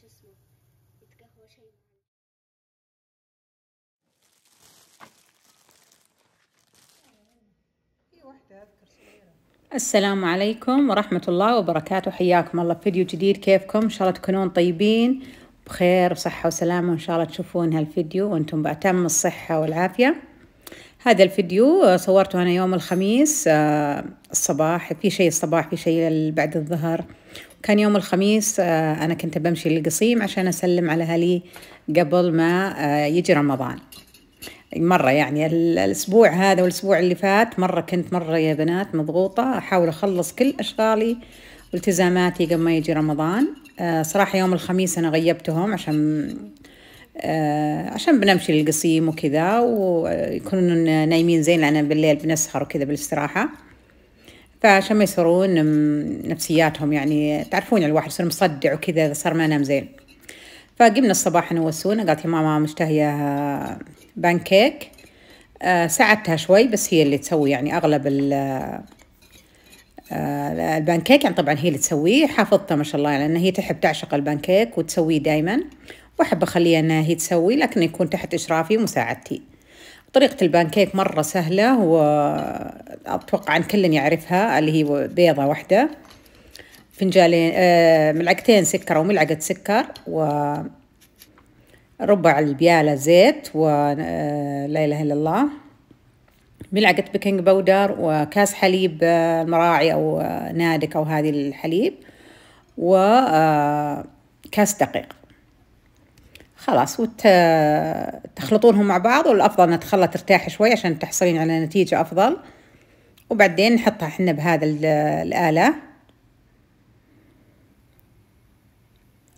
شو اسمه يتقهوى شيء السلام عليكم ورحمة الله وبركاته حياكم الله فيديو جديد كيفكم إن شاء الله تكونون طيبين بخير وصحة وسلامة وإن شاء الله تشوفون هالفيديو وأنتم بأتم الصحة والعافية هذا الفيديو صورته أنا يوم الخميس آه، الصباح في شيء الصباح في شيء بعد الظهر كان يوم الخميس آه، أنا كنت بمشي للقصيم عشان أسلم على أهلي قبل ما آه، يجي رمضان مرة يعني الأسبوع هذا والأسبوع اللي فات مرة كنت مرة يا بنات مضغوطة أحاول أخلص كل أشغالي والتزاماتي قبل ما يجي رمضان آه، صراحة يوم الخميس أنا غيبتهم عشان عشان بنمشي للقصيم وكذا ويكونوا نايمين زين لأن بالليل بنسهر وكذا بالاستراحة فعشان ما يصيرون نفسياتهم يعني تعرفون الواحد يصير مصدع وكذا إذا صار ما نام زين فقمنا الصباح أنا وسونا قالت يا ماما مشتهية بانكيك آه، ساعدتها شوي بس هي اللي تسوي يعني أغلب ال آه، البانكيك يعني طبعا هي اللي تسويه حافظته ما شاء الله لأن يعني هي تحب تعشق البانكيك وتسويه دايما وأحب أخليها أنها هي تسوي لكن يكون تحت إشرافي ومساعدتي طريقة البانكيك مرة سهلة وأتوقع أن كل يعرفها اللي هي بيضة واحدة فنجالين آه، ملعقتين سكر أو ملعقة سكر وربع ربع البيالة زيت ولا آه، إله إلا الله ملعقة بيكنج بودر وكاس حليب آه، مراعي أو نادك أو هذه الحليب وكاس دقيق خلاص وتخلطونهم مع بعض والأفضل انها تخلى ترتاح شوي عشان تحصلين على نتيجة أفضل وبعدين نحطها احنا بهذا الآلة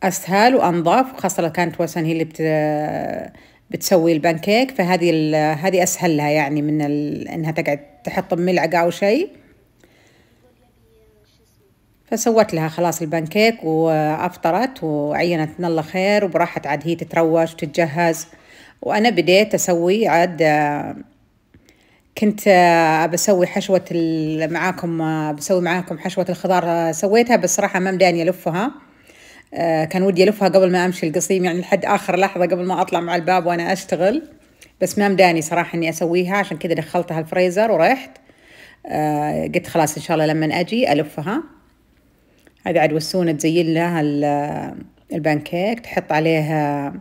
أسهل وأنظف وخاصة لو كانت وسن هي اللي بت... بتسوي البانكيك فهذه ال... هذه أسهل لها يعني من إنها تقعد تحط ملعقة أو شيء فسوت لها خلاص البانكيك وأفطرت وعينت من الله خير وبراحت عاد هي تتروش وتتجهز وأنا بديت أسوي عاد كنت آه، بسوي حشوة معاكم آه، بسوي معاكم حشوة الخضار آه، سويتها بس صراحة ما مداني ألفها كان ودي ألفها قبل ما أمشي القصيم يعني لحد آخر لحظة قبل ما أطلع مع الباب وأنا أشتغل بس ما مداني صراحة إني أسويها عشان كذا دخلتها الفريزر ورحت قلت خلاص إن شاء الله لما أجي ألفها هذه وسونة تزين لها البانكيك تحط عليها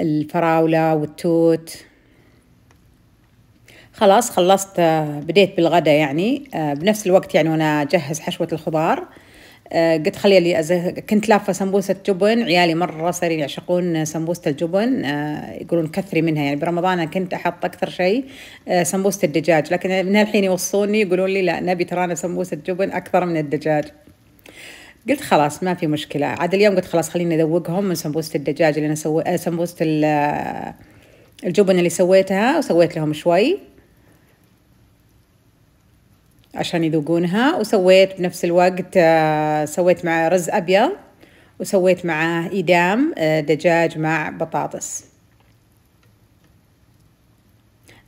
الفراولة والتوت خلاص خلصت آه، بديت بالغدا يعني آه، بنفس الوقت يعني وانا اجهز حشوه الخضار آه، قلت خلي لي أزه... كنت لافه سمبوسه جبن عيالي مره صاروا يعشقون سمبوسه الجبن يقولون كثري منها يعني برمضان كنت احط اكثر شيء سمبوسه الدجاج لكن من هالحين يوصوني يقولون لي لا نبي ترانا سمبوسه جبن اكثر من الدجاج قلت خلاص ما في مشكله عاد اليوم قلت خلاص خليني اذوقهم من سمبوسه الدجاج اللي انا سويت آه، سمبوسه آه، الجبن اللي سويتها وسويت لهم شوي عشان يذوقونها وسويت بنفس الوقت آه، سويت مع رز ابيض وسويت معاه إدام دجاج مع بطاطس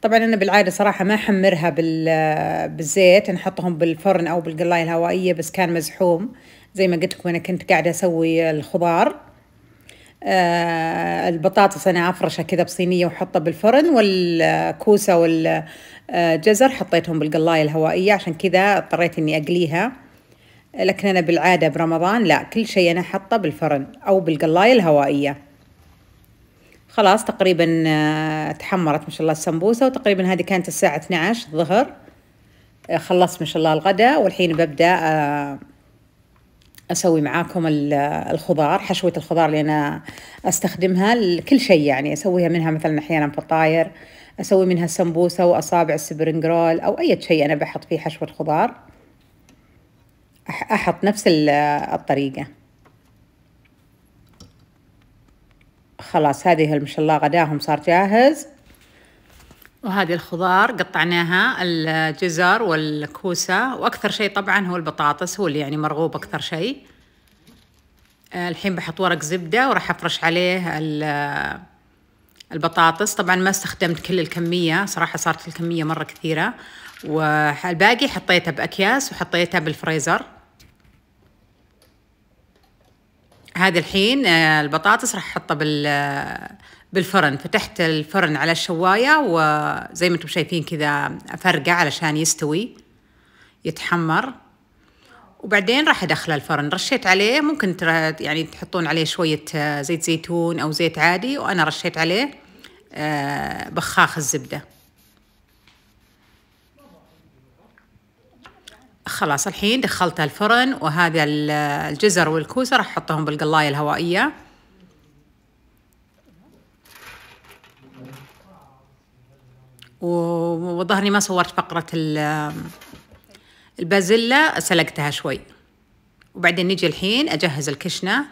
طبعا أنا بالعادة صراحة ما أحمرها بالزيت نحطهم بالفرن أو بالقلاية الهوائية بس كان مزحوم زي ما قلت لكم أنا كنت قاعدة أسوي الخضار آه البطاطس أنا أفرشها كذا بصينية وحطها بالفرن والكوسة والجزر حطيتهم بالقلاية الهوائية عشان كذا اضطريت إني أقليها لكن أنا بالعادة برمضان لا كل شيء أنا حطه بالفرن أو بالقلاية الهوائية خلاص تقريبا آه، تحمرت ما شاء الله السمبوسة وتقريبا هذه كانت الساعة 12 الظهر آه، خلصت ما شاء الله الغداء والحين ببدأ آه، اسوي معاكم الخضار حشوه الخضار اللي انا استخدمها لكل شيء يعني اسويها منها مثلا احيانا فطاير اسوي منها السمبوسه واصابع السبرنج رول او اي شيء انا بحط فيه حشوه خضار احط نفس الطريقه خلاص هذه ما شاء الله غداهم صار جاهز وهذه الخضار قطعناها الجزر والكوسة وأكثر شيء طبعا هو البطاطس هو اللي يعني مرغوب أكثر شيء آه، الحين بحط ورق زبدة وراح أفرش عليه آه، البطاطس طبعا ما استخدمت كل الكمية صراحة صارت الكمية مرة كثيرة والباقي حطيتها بأكياس وحطيتها بالفريزر هذه الحين آه، البطاطس راح احطها بال بالفرن فتحت الفرن على الشواية وزي ما انتم شايفين كذا أفرقع علشان يستوي يتحمر وبعدين راح أدخله الفرن رشيت عليه ممكن ترى يعني تحطون عليه شوية آه، زيت زيتون أو زيت عادي وأنا رشيت عليه آه، بخاخ الزبدة خلاص الحين دخلت الفرن وهذا الجزر والكوسة راح أحطهم بالقلاية الهوائية وظهرني ما صورت فقرة البازيلا سلقتها شوي وبعدين نجي الحين أجهز الكشنة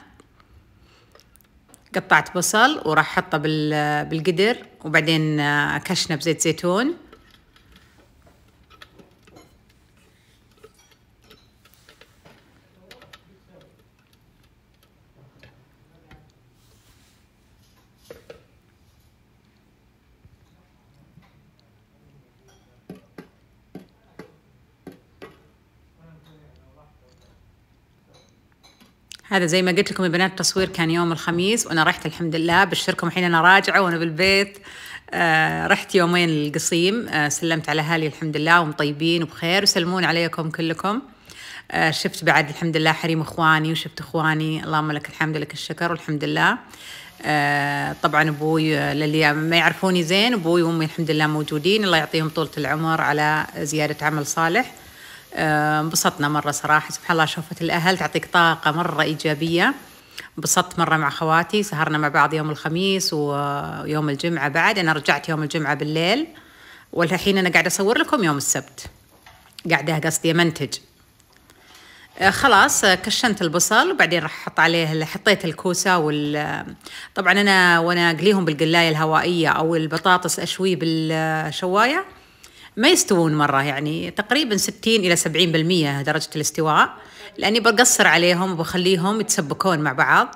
قطعت بصل وراح أحطه بالقدر وبعدين آه، كشنة بزيت زيتون هذا زي ما قلت لكم يا بنات التصوير كان يوم الخميس وانا رحت الحمد لله بشركم الحين انا راجعه وانا بالبيت آه رحت يومين القصيم آه سلمت على اهلي الحمد لله وهم طيبين وبخير وسلمون عليكم كلكم آه شفت بعد الحمد لله حريم اخواني وشفت اخواني اللهم لك الحمد لك الشكر والحمد لله آه طبعا ابوي آه، للي ما يعرفوني زين ابوي وامي الحمد لله موجودين الله يعطيهم طولة العمر على زيادة عمل صالح آه، انبسطنا مرة صراحة سبحان الله شوفة الأهل تعطيك طاقة مرة إيجابية انبسطت مرة مع خواتي سهرنا مع بعض يوم الخميس ويوم الجمعة بعد أنا رجعت يوم الجمعة بالليل والحين أنا قاعدة أصور لكم يوم السبت قاعدة قصدي منتج آه، خلاص آه، كشنت البصل وبعدين راح احط عليه حطيت الكوسه وال طبعا انا وانا اقليهم بالقلايه الهوائيه او البطاطس اشويه بالشوايه ما يستوون مرة يعني تقريبا 60 إلى 70% درجة الاستواء لأني بقصر عليهم وبخليهم يتسبكون مع بعض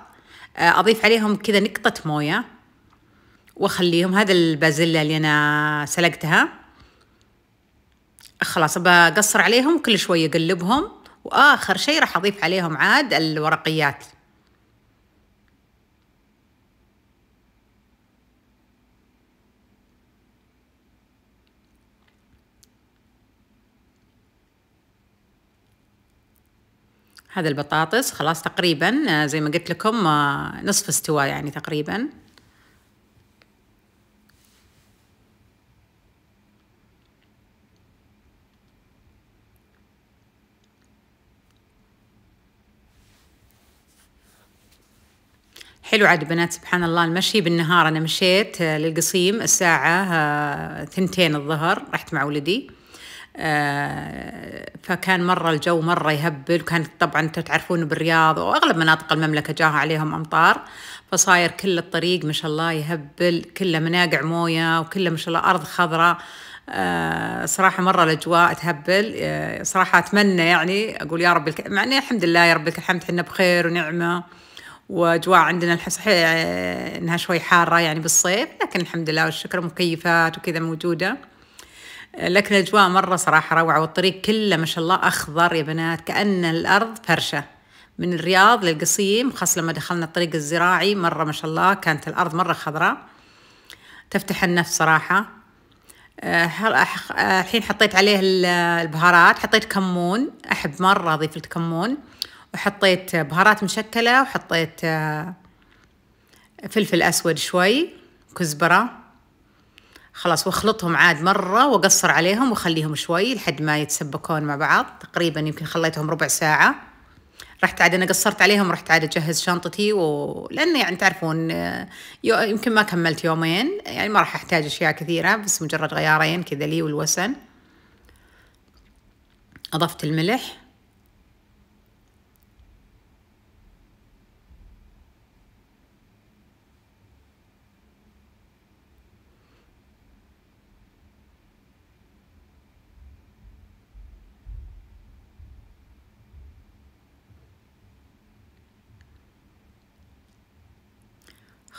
آه، أضيف عليهم كذا نقطة موية وأخليهم هذا البازيلا اللي أنا سلقتها خلاص بقصر عليهم كل شوي أقلبهم وآخر شي راح أضيف عليهم عاد الورقيات هذا البطاطس خلاص تقريبا آه، زي ما قلت لكم آه، نصف استوى يعني تقريبا حلو عاد بنات سبحان الله المشي بالنهار أنا مشيت آه، للقصيم الساعة ثنتين الظهر رحت مع ولدي آه، فكان مرة الجو مرة يهبل وكان طبعا تعرفون بالرياض وأغلب مناطق المملكة جاها عليهم أمطار فصاير كل الطريق ما شاء الله يهبل كله مناقع موية وكله ما شاء الله أرض خضراء آه، صراحة مرة الأجواء تهبل آه، صراحة أتمنى يعني أقول يا رب الك... مع الحمد لله يا رب لك الحمد حنا بخير ونعمة واجواء عندنا صحيح انها شوي حاره يعني بالصيف لكن الحمد لله والشكر مكيفات وكذا موجوده لكن الاجواء مره صراحه روعه والطريق كله ما شاء الله اخضر يا بنات كان الارض فرشه من الرياض للقصيم خاصة لما دخلنا الطريق الزراعي مرة ما شاء الله كانت الأرض مرة خضراء تفتح النفس صراحة آه، الحين حطيت عليه البهارات حطيت كمون أحب مرة أضيف الكمون وحطيت بهارات مشكلة وحطيت آه، فلفل أسود شوي كزبرة خلاص واخلطهم عاد مرة واقصر عليهم واخليهم شوي لحد ما يتسبكون مع بعض تقريبا يمكن خليتهم ربع ساعة رحت عاد انا قصرت عليهم رحت عاد اجهز شنطتي و... يعني تعرفون يمكن ما كملت يومين يعني ما راح احتاج اشياء كثيرة بس مجرد غيارين كذا لي والوسن اضفت الملح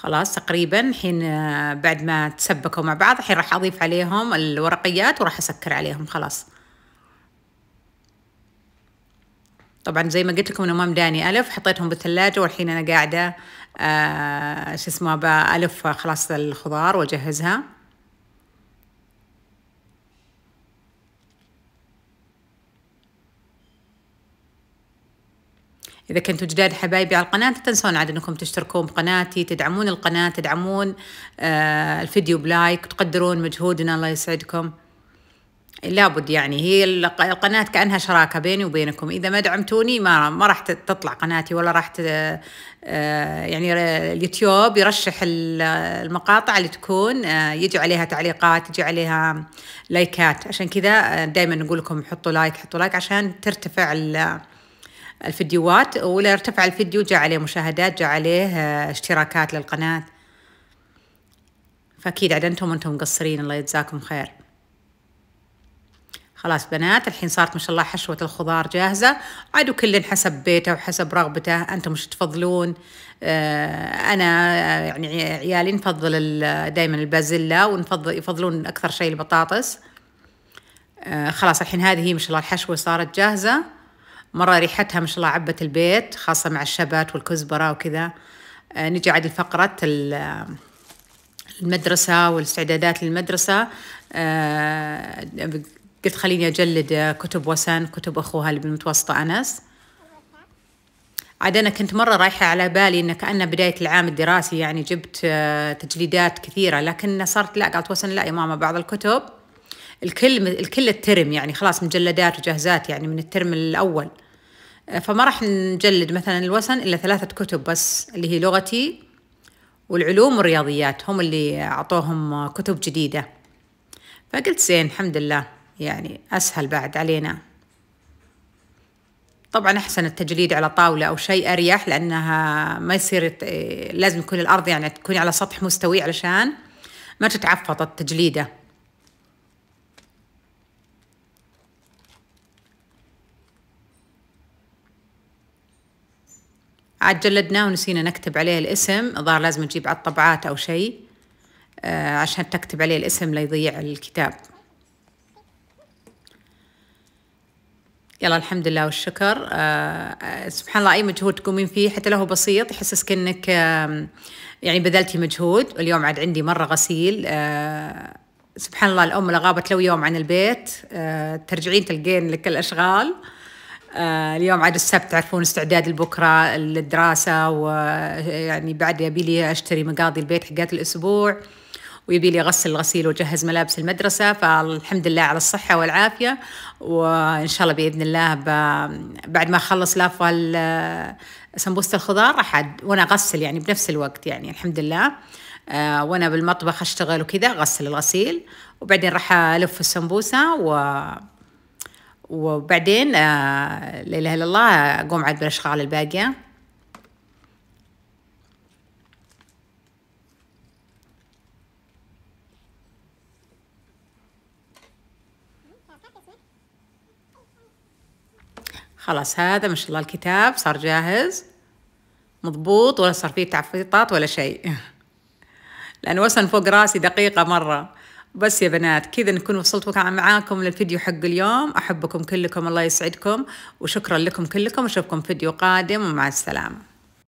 خلاص تقريبا الحين آه، بعد ما تسبكوا مع بعض الحين راح اضيف عليهم الورقيات وراح اسكر عليهم خلاص طبعا زي ما قلت لكم انه ما مداني الف حطيتهم بالثلاجه والحين انا قاعده آه شو اسمه بالف خلاص الخضار واجهزها إذا كنتوا جداد حبايبي على القناة تنسون عاد أنكم تشتركون بقناتي تدعمون القناة تدعمون آه الفيديو بلايك تقدرون مجهودنا الله يسعدكم لابد يعني هي القناة كأنها شراكة بيني وبينكم إذا ما دعمتوني ما ما راح تطلع قناتي ولا راح آه، يعني اليوتيوب يرشح المقاطع اللي تكون آه، يجي عليها تعليقات يجي عليها لايكات عشان كذا آه، دائما نقول لكم حطوا لايك حطوا لايك عشان ترتفع الفيديوهات ولا ارتفع الفيديو جاء عليه مشاهدات جاء عليه آه، اشتراكات للقناة فأكيد عاد أنتم وأنتم مقصرين الله يجزاكم خير خلاص بنات الحين صارت ما شاء الله حشوة الخضار جاهزة عاد كل حسب بيته وحسب رغبته أنتم مش تفضلون آه، أنا آه، يعني عيالي نفضل دايما البازيلا ونفضل يفضلون أكثر شيء البطاطس خلاص الحين هذه هي ما شاء الله الحشوة صارت جاهزة مرة ريحتها ما شاء الله عبت البيت خاصة مع الشبت والكزبرة وكذا آه، نجي عاد لفقرة المدرسة والاستعدادات للمدرسة آه، قلت خليني أجلد كتب وسن كتب أخوها اللي بالمتوسطة أنس عاد أنا كنت مرة رايحة على بالي إن كأن بداية العام الدراسي يعني جبت آه، تجليدات كثيرة لكن صرت لا قالت وسن لا يا ماما بعض الكتب الكل الكل الترم يعني خلاص مجلدات وجاهزات يعني من الترم الاول آه، فما راح نجلد مثلا الوسن الا ثلاثه كتب بس اللي هي لغتي والعلوم والرياضيات هم اللي اعطوهم كتب جديده فقلت زين الحمد لله يعني اسهل بعد علينا طبعا احسن التجليد على طاوله او شيء اريح لانها ما يصير آه، لازم يكون الارض يعني تكون على سطح مستوي علشان ما تتعفط التجليده عاد جلدناه ونسينا نكتب عليه الاسم الظاهر لازم نجيب على الطبعات أو شيء آه، عشان تكتب عليه الاسم لا يضيع الكتاب يلا الحمد لله والشكر آه، آه، سبحان الله أي مجهود تقومين فيه حتى لو بسيط يحسسك أنك يعني بذلتي مجهود واليوم عاد عندي مرة غسيل سبحان الله الأم لو غابت لو يوم عن البيت ترجعين تلقين لك الأشغال آه، اليوم عاد السبت تعرفون استعداد لبكره للدراسه ويعني بعد يبي لي اشتري مقاضي البيت حقات الاسبوع ويبي لي اغسل الغسيل واجهز ملابس المدرسه فالحمد لله على الصحه والعافيه وان شاء الله باذن الله بعد ما اخلص لافه آه، سمبوسه الخضار راح وانا اغسل يعني بنفس الوقت يعني الحمد لله آه، وانا بالمطبخ اشتغل وكذا اغسل الغسيل وبعدين راح الف السمبوسه و وبعدين آه، لا اله الا الله اقوم عاد بالاشغال الباقيه خلاص هذا ما شاء الله الكتاب صار جاهز مضبوط ولا صار فيه تعفيطات ولا شيء لأنه وصل فوق راسي دقيقة مرة بس يا بنات كذا نكون وصلت معاكم للفيديو حق اليوم أحبكم كلكم الله يسعدكم وشكرا لكم كلكم أشوفكم فيديو قادم ومع السلامة